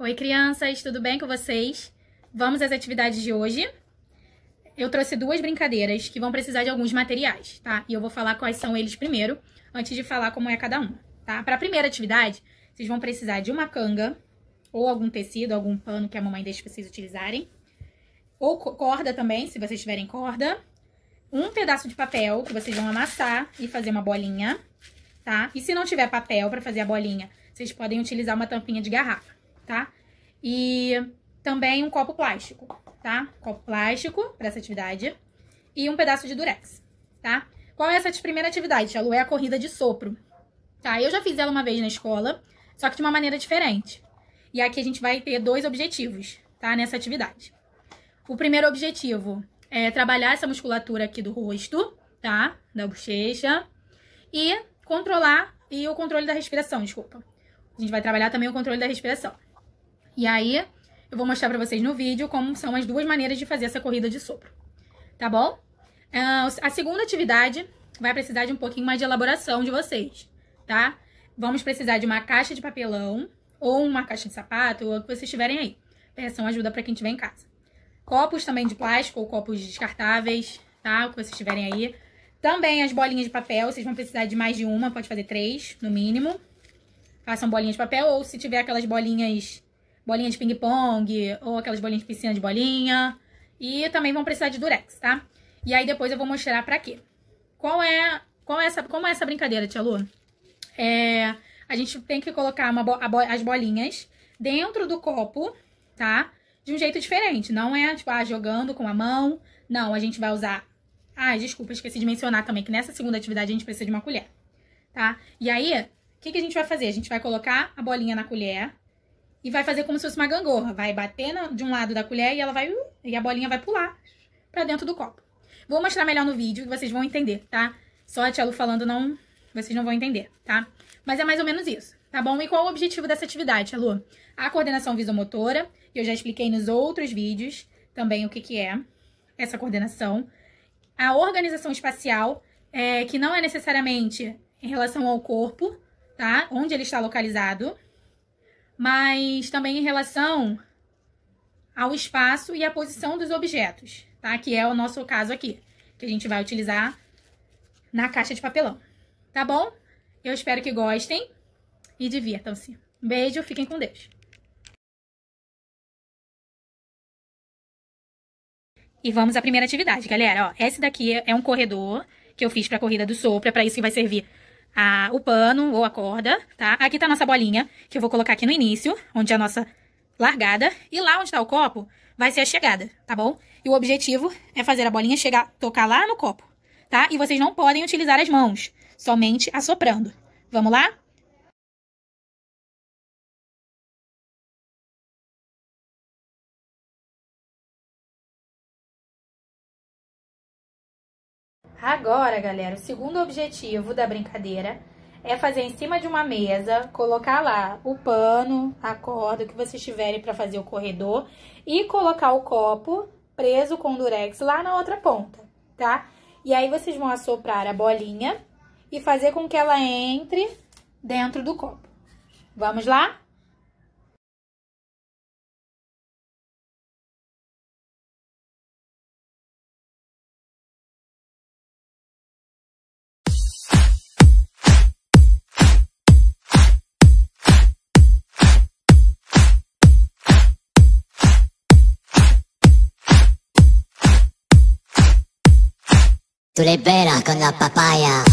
Oi, crianças, tudo bem com vocês? Vamos às atividades de hoje. Eu trouxe duas brincadeiras que vão precisar de alguns materiais, tá? E eu vou falar quais são eles primeiro, antes de falar como é cada uma, tá? Para a primeira atividade, vocês vão precisar de uma canga ou algum tecido, algum pano que a mamãe deixa vocês utilizarem. Ou corda também, se vocês tiverem corda. Um pedaço de papel que vocês vão amassar e fazer uma bolinha, tá? E se não tiver papel para fazer a bolinha, vocês podem utilizar uma tampinha de garrafa tá? E também um copo plástico, tá? Copo plástico para essa atividade e um pedaço de durex, tá? Qual é essa primeira atividade, Chalu? É a corrida de sopro, tá? Eu já fiz ela uma vez na escola, só que de uma maneira diferente. E aqui a gente vai ter dois objetivos, tá? Nessa atividade. O primeiro objetivo é trabalhar essa musculatura aqui do rosto, tá? Da bochecha. E controlar e o controle da respiração, desculpa. A gente vai trabalhar também o controle da respiração. E aí, eu vou mostrar pra vocês no vídeo como são as duas maneiras de fazer essa corrida de sopro, tá bom? É, a segunda atividade vai precisar de um pouquinho mais de elaboração de vocês, tá? Vamos precisar de uma caixa de papelão ou uma caixa de sapato, ou o que vocês tiverem aí. Peçam ajuda para quem tiver em casa. Copos também de plástico ou copos descartáveis, tá? O que vocês tiverem aí. Também as bolinhas de papel, vocês vão precisar de mais de uma, pode fazer três, no mínimo. Façam bolinhas de papel ou se tiver aquelas bolinhas bolinha de ping-pong ou aquelas bolinhas de piscina de bolinha. E também vão precisar de durex, tá? E aí depois eu vou mostrar pra quê. Qual é, qual é essa, como é essa brincadeira, tia Lu? É, a gente tem que colocar as bolinhas dentro do copo, tá? De um jeito diferente. Não é, tipo, ah, jogando com a mão. Não, a gente vai usar... Ah, desculpa, esqueci de mencionar também que nessa segunda atividade a gente precisa de uma colher, tá? E aí, o que, que a gente vai fazer? A gente vai colocar a bolinha na colher, e vai fazer como se fosse uma gangorra. Vai bater na, de um lado da colher e ela vai. Uh, e a bolinha vai pular para dentro do copo. Vou mostrar melhor no vídeo e vocês vão entender, tá? Só a tia Lu falando não. Vocês não vão entender, tá? Mas é mais ou menos isso, tá bom? E qual o objetivo dessa atividade, tia Lu? A coordenação visomotora, que eu já expliquei nos outros vídeos também o que, que é essa coordenação. A organização espacial, é, que não é necessariamente em relação ao corpo, tá? Onde ele está localizado, mas também em relação ao espaço e à posição dos objetos, tá? Que é o nosso caso aqui, que a gente vai utilizar na caixa de papelão, tá bom? Eu espero que gostem e divirtam-se. Um beijo, fiquem com Deus. E vamos à primeira atividade, galera. Ó, esse daqui é um corredor que eu fiz para a corrida do sopro, é para isso que vai servir a, o pano ou a corda, tá? Aqui tá a nossa bolinha, que eu vou colocar aqui no início, onde é a nossa largada. E lá onde tá o copo, vai ser a chegada, tá bom? E o objetivo é fazer a bolinha chegar, tocar lá no copo, tá? E vocês não podem utilizar as mãos, somente assoprando. Vamos lá? Agora, galera, o segundo objetivo da brincadeira é fazer em cima de uma mesa, colocar lá o pano, a corda, que vocês tiverem para fazer o corredor e colocar o copo preso com durex lá na outra ponta, tá? E aí vocês vão assoprar a bolinha e fazer com que ela entre dentro do copo. Vamos lá? Tú bella con la papaya.